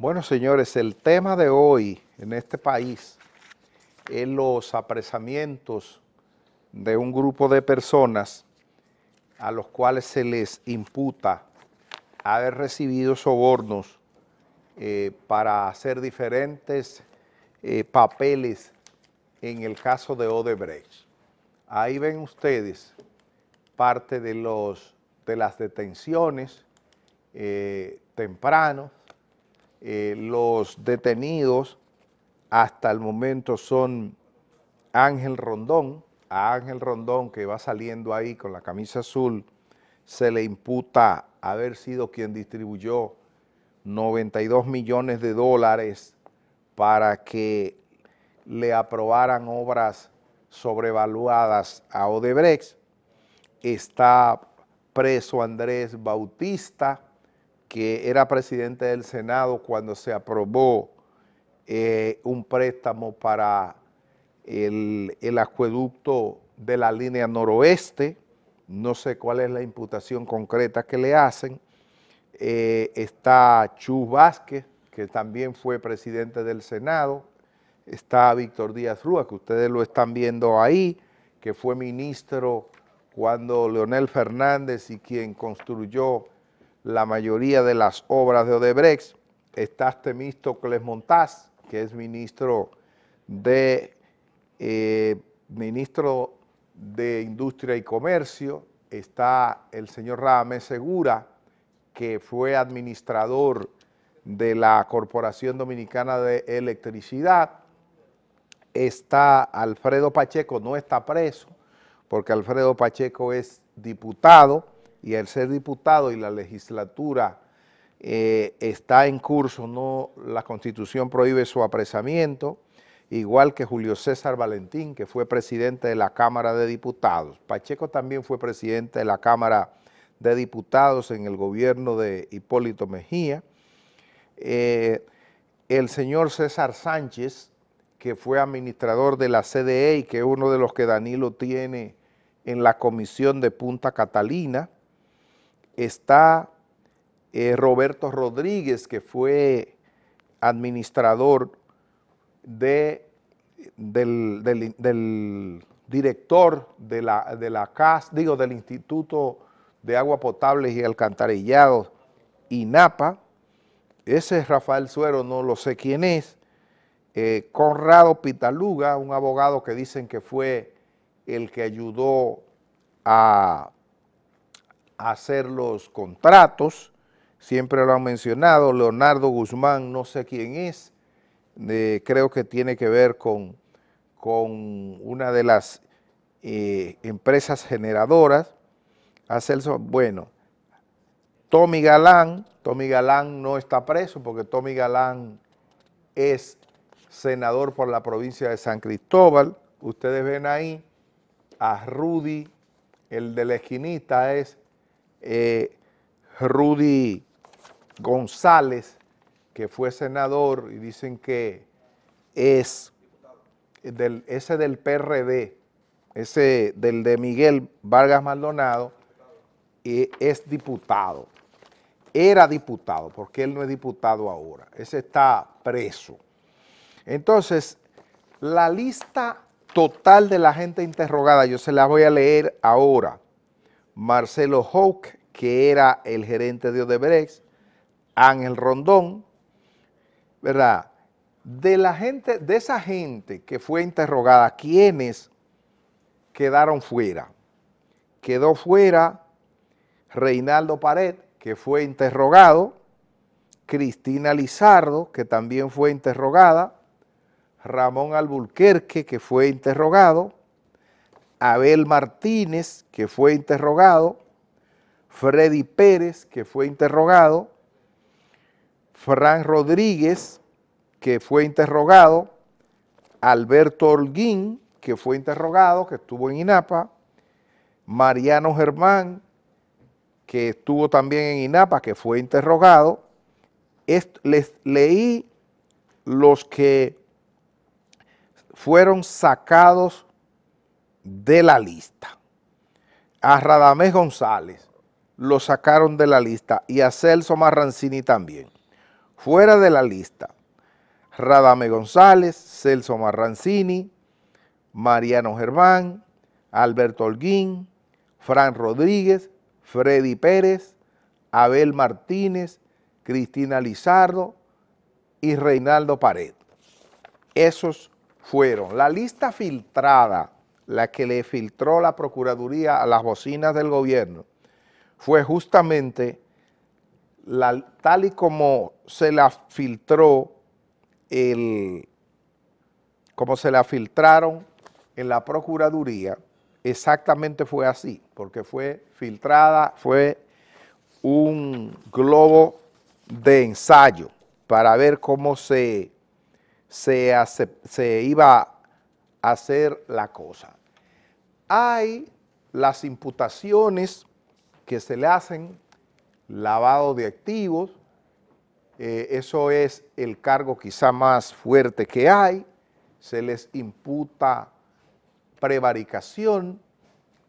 Bueno, señores, el tema de hoy en este país es los apresamientos de un grupo de personas a los cuales se les imputa haber recibido sobornos eh, para hacer diferentes eh, papeles en el caso de Odebrecht. Ahí ven ustedes parte de, los, de las detenciones eh, temprano, eh, los detenidos hasta el momento son Ángel Rondón, a Ángel Rondón que va saliendo ahí con la camisa azul, se le imputa haber sido quien distribuyó 92 millones de dólares para que le aprobaran obras sobrevaluadas a Odebrecht. Está preso Andrés Bautista, que era presidente del Senado cuando se aprobó eh, un préstamo para el, acueducto de la línea noroeste, no sé cuál es la imputación concreta que le hacen, eh, está Chus Vázquez, que también fue presidente del Senado, está Víctor Díaz Rúa, que ustedes lo están viendo ahí, que fue ministro cuando Leonel Fernández y quien construyó la mayoría de las obras de Odebrecht. Está Temístocles Montaz, que es ministro de, eh, ministro de Industria y Comercio. Está el señor Ramés Segura, que fue administrador de la Corporación Dominicana de Electricidad. Está Alfredo Pacheco, no está preso, porque Alfredo Pacheco es diputado y al ser diputado y la legislatura eh, está en curso, no, la constitución prohíbe su apresamiento, igual que Julio César Valentín, que fue presidente de la Cámara de Diputados. Pacheco también fue presidente de la Cámara de Diputados en el gobierno de Hipólito Mejía. Eh, el señor César Sánchez, que fue administrador de la CDE y que es uno de los que Danilo tiene en la comisión de Punta Catalina, está eh, Roberto Rodríguez, que fue administrador de, del, director de la, digo, del Instituto de Agua Potable y Alcantarillado, INAPA, ese es Rafael Suero, no lo sé quién es, eh, Conrado Pitaluga, un abogado que dicen que fue el que ayudó a hacer los contratos, siempre lo han mencionado, Leonardo Guzmán, no sé quién es, eh, creo que tiene que ver con, con una de las eh, empresas generadoras, bueno, Tommy Galán, Tommy Galán no está preso porque Tommy Galán es senador por la provincia de San Cristóbal, ustedes ven ahí a Rudy, el de la esquinita es eh, Rudy González, que fue senador y dicen que es del, ese del PRD, ese del de Miguel Vargas Maldonado, y es diputado. Era diputado, porque él no es diputado ahora. Ese está preso. Entonces, la lista total de la gente interrogada, yo se la voy a leer ahora. Marcelo Houck, que era el gerente de Odebrecht, Ángel Rondón, ¿verdad? De la gente, de esa gente que fue interrogada, ¿quiénes quedaron fuera? Quedó fuera Reinaldo Pared, que fue interrogado, Cristina Lizardo, que también fue interrogada, Ramón Albulquerque, que fue interrogado, Abel Martínez, que fue interrogado, Freddy Pérez, que fue interrogado, Fran Rodríguez, que fue interrogado, Alberto Holguín, que fue interrogado, que estuvo en INAPA, Mariano Germán, que estuvo también en INAPA, que fue interrogado. les leí los que fueron sacados de la lista. A Radamés González lo sacaron de la lista y a Celso Marrancini también. Fuera de la lista, Radamés González, Celso Marrancini, Mariano Germán, Alberto Holguín, Fran Rodríguez, Freddy Pérez, Abel Martínez, Cristina Lizardo y Reinaldo Pared. Esos fueron. La lista filtrada la que le filtró la Procuraduría a las bocinas del gobierno, fue justamente tal y como se la filtró el, como se la filtraron en la Procuraduría, exactamente fue así, porque fue filtrada, fue un globo de ensayo para ver cómo se, se iba a hacer la cosa hay las imputaciones que se le hacen, lavado de activos, eh, eso es el cargo quizá más fuerte que hay, se les imputa prevaricación,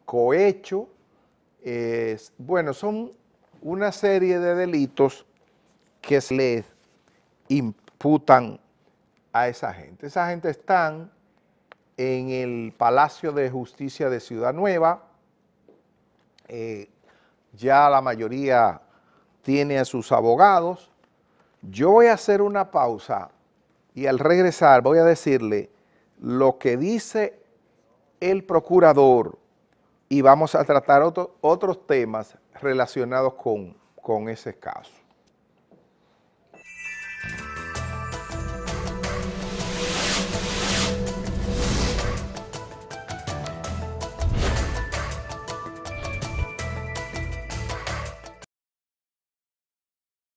cohecho, bueno, son una serie de delitos que se les imputan a esa gente. Esa gente están en el Palacio de Justicia de Ciudad Nueva. Eh, ya la mayoría tiene a sus abogados. Yo voy a hacer una pausa y al regresar voy a decirle lo que dice el procurador y vamos a tratar otros temas relacionados con ese caso.